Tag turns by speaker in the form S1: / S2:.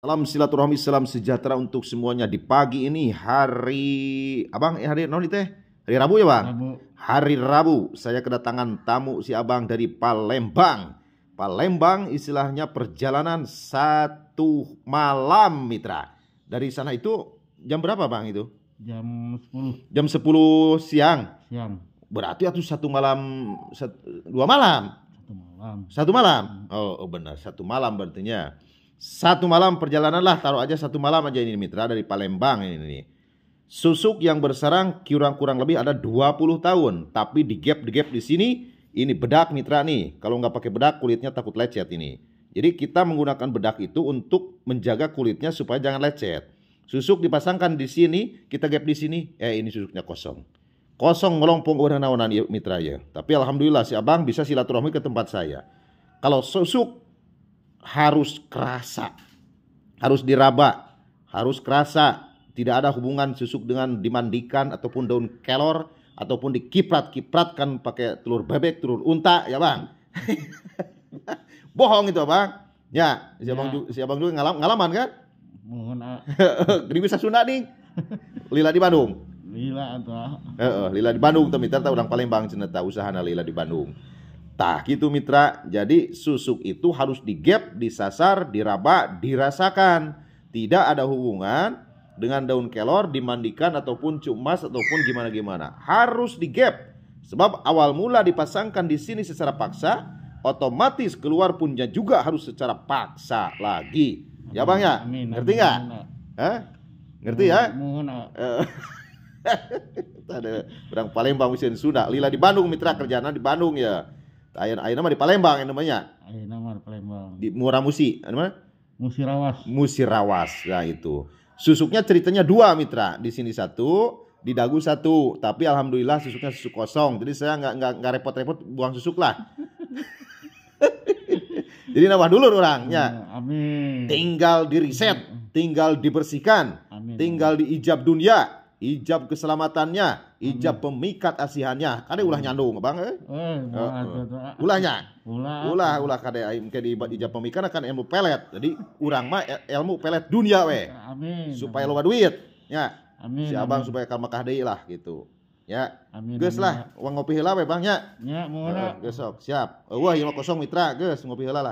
S1: Salam silaturahmi, salam sejahtera untuk semuanya di pagi ini hari Abang eh, hari non teh? Hari Rabu ya, Bang? Rabu. Hari Rabu saya kedatangan tamu si Abang dari Palembang. Palembang istilahnya perjalanan satu malam Mitra. Dari sana itu jam berapa Bang itu? Jam sepuluh. Jam 10 siang. Siang. Berarti itu satu malam satu, dua malam. Satu malam. Satu malam. Oh, oh benar, satu malam berartinya. Satu malam perjalanan lah taruh aja satu malam aja ini mitra dari Palembang ini. ini. Susuk yang berserang kurang-kurang lebih ada 20 tahun, tapi di gap di gap di sini ini bedak mitra nih. Kalau nggak pakai bedak kulitnya takut lecet ini. Jadi kita menggunakan bedak itu untuk menjaga kulitnya supaya jangan lecet. Susuk dipasangkan di sini, kita gap di sini, eh ini susuknya kosong. Kosong ngelompong udah naonan ya, mitra ya. Tapi alhamdulillah si abang bisa silaturahmi ke tempat saya. Kalau susuk harus kerasa, harus diraba, harus kerasa. Tidak ada hubungan susuk dengan dimandikan ataupun daun kelor ataupun dikiprat-kipratkan pakai telur bebek, telur unta, ya bang. Bohong itu bang. Ya, si ya. juga, si abang juga ngalam, ngalaman kan? Mohon bisa Sunda nih. Lila di Bandung. Lila atau? Heeh, Lila di Bandung tapi ternyata orang Palembang cenah usaha Lila di Bandung. Tah gitu mitra. Jadi susuk itu harus digap, disasar, diraba, dirasakan. Tidak ada hubungan dengan daun kelor dimandikan ataupun cumas ataupun gimana-gimana. Harus digap. Sebab awal mula dipasangkan di sini secara paksa, otomatis keluar punya juga harus secara paksa lagi. Amin, ya Bang ya? Ngerti nggak? Ngerti ya? Eh. Ada paling Palembang Wisen Sunda, Lila di Bandung mitra kerjaan di Bandung ya. Ayah, nama nama di Palembang yang namanya. Ayah nama di Palembang. Di Muramusi, nama? Musirawas. Musirawas, nah itu. Susuknya ceritanya dua mitra, di sini satu, di dagu satu, tapi alhamdulillah susuknya susuk kosong. Jadi saya nggak nggak nggak repot-repot buang susuk lah. Jadi nambah dulu orangnya. Amin. Tinggal di riset, tinggal dibersihkan, Amin. tinggal diijab dunia ijab keselamatannya, ijab hmm. pemikat asihannya. Kade ulah hmm. nyandung, Bang. Eh, uh, ulahnya. Ulah. Ulah ulah kade mungkin kan ijab pemikat akan ilmu pelet. Jadi urang mah ilmu pelet dunia we. Amin. Supaya lo duit. Ya. Amin. Si Abang supaya kamu deui lah gitu. Ya. Amin. Geus lah, uang ya. ngopi heula we, Bang ya. Ya, mohon. Geus sok, siap. Eueuh, kosong mitra, geus ngopi heula lah.